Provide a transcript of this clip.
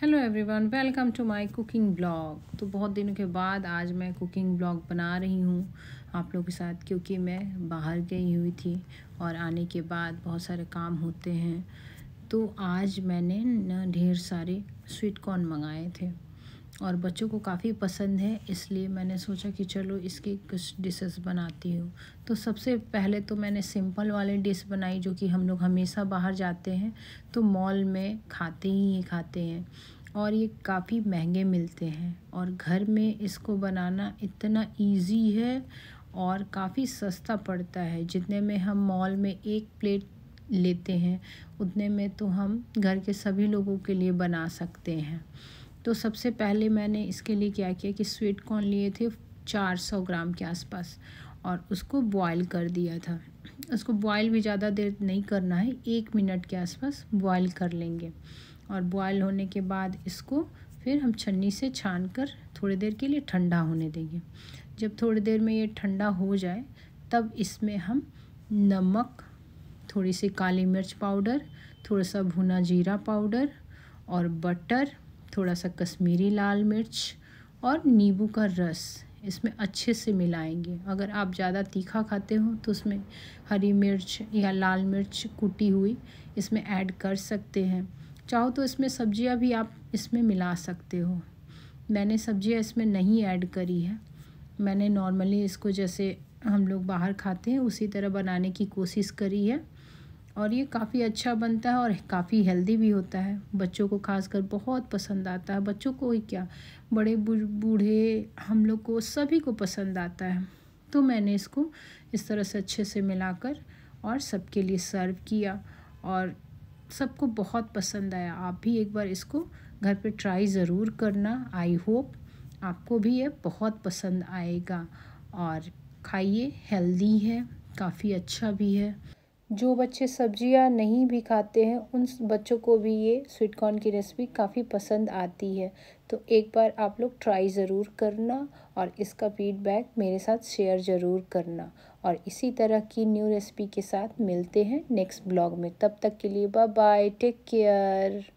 hello everyone welcome to my cooking blog तो बहुत दिनों के बाद आज मैं कुकिंग ब्लॉग बना रही हूँ आप लोगों के साथ क्योंकि मैं बाहर गई हुई थी और आने के बाद बहुत सारे काम होते हैं तो आज मैंने न ढेर सारे स्वीट कॉर्न मंगाए थे और बच्चों को काफ़ी पसंद है इसलिए मैंने सोचा कि चलो इसकी कुछ डिशेस बनाती हूँ तो सबसे पहले तो मैंने सिंपल वाले डिश बनाई जो कि हम लोग हमेशा बाहर जाते हैं तो मॉल में खाते ही खाते हैं और ये काफ़ी महंगे मिलते हैं और घर में इसको बनाना इतना इजी है और काफ़ी सस्ता पड़ता है जितने में हम मॉल में एक प्लेट लेते हैं उतने में तो हम घर के सभी लोगों के लिए बना सकते हैं तो सबसे पहले मैंने इसके लिए क्या किया कि स्वीट कॉर्न लिए थे 400 ग्राम के आसपास और उसको बॉयल कर दिया था उसको बॉयल भी ज़्यादा देर नहीं करना है एक मिनट के आसपास बॉयल कर लेंगे और बॉयल होने के बाद इसको फिर हम छन्नी से छान कर थोड़ी देर के लिए ठंडा होने देंगे जब थोड़ी देर में ये ठंडा हो जाए तब इसमें हम नमक थोड़ी सी काली मिर्च पाउडर थोड़ा सा भुना जीरा पाउडर और बटर थोड़ा सा कश्मीरी लाल मिर्च और नींबू का रस इसमें अच्छे से मिलाएंगे अगर आप ज़्यादा तीखा खाते हो तो उसमें हरी मिर्च या लाल मिर्च कुटी हुई इसमें ऐड कर सकते हैं चाहो तो इसमें सब्जियां भी आप इसमें मिला सकते हो मैंने सब्जियां इसमें नहीं ऐड करी है मैंने नॉर्मली इसको जैसे हम लोग बाहर खाते हैं उसी तरह बनाने की कोशिश करी है और ये काफ़ी अच्छा बनता है और काफ़ी हेल्दी भी होता है बच्चों को खासकर बहुत पसंद आता है बच्चों को ही क्या बड़े बूढ़े हम लोग को सभी को पसंद आता है तो मैंने इसको इस तरह से अच्छे से मिलाकर और सबके लिए सर्व किया और सबको बहुत पसंद आया आप भी एक बार इसको घर पे ट्राई ज़रूर करना आई होप आपको भी ये बहुत पसंद आएगा और खाइए हेल्दी है काफ़ी अच्छा भी है जो बच्चे सब्जियां नहीं भी खाते हैं उन बच्चों को भी ये स्वीट कॉर्न की रेसिपी काफ़ी पसंद आती है तो एक बार आप लोग ट्राई ज़रूर करना और इसका फीडबैक मेरे साथ शेयर ज़रूर करना और इसी तरह की न्यू रेसिपी के साथ मिलते हैं नेक्स्ट ब्लॉग में तब तक के लिए बाय बाय टेक केयर